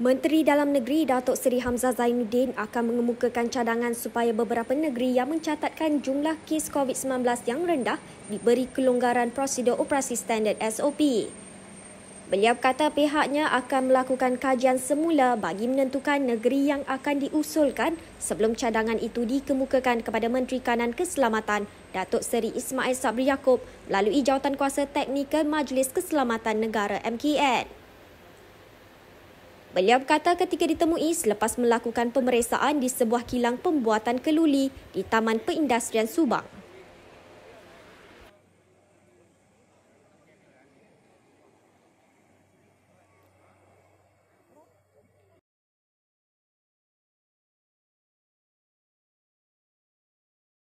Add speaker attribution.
Speaker 1: Menteri Dalam Negeri Datuk Seri Hamzah Zainuddin akan mengemukakan cadangan supaya beberapa negeri yang mencatatkan jumlah kes COVID-19 yang rendah diberi kelonggaran prosedur operasi standard SOP. Beliau kata pihaknya akan melakukan kajian semula bagi menentukan negeri yang akan diusulkan sebelum cadangan itu dikemukakan kepada Menteri Kanan Keselamatan Datuk Seri Ismail Sabri Yaakob melalui jawatan kuasa teknikal Majlis Keselamatan Negara MKN. Beliau berkata ketika ditemui selepas melakukan pemeriksaan di sebuah kilang pembuatan keluli di Taman Perindustrian Subang.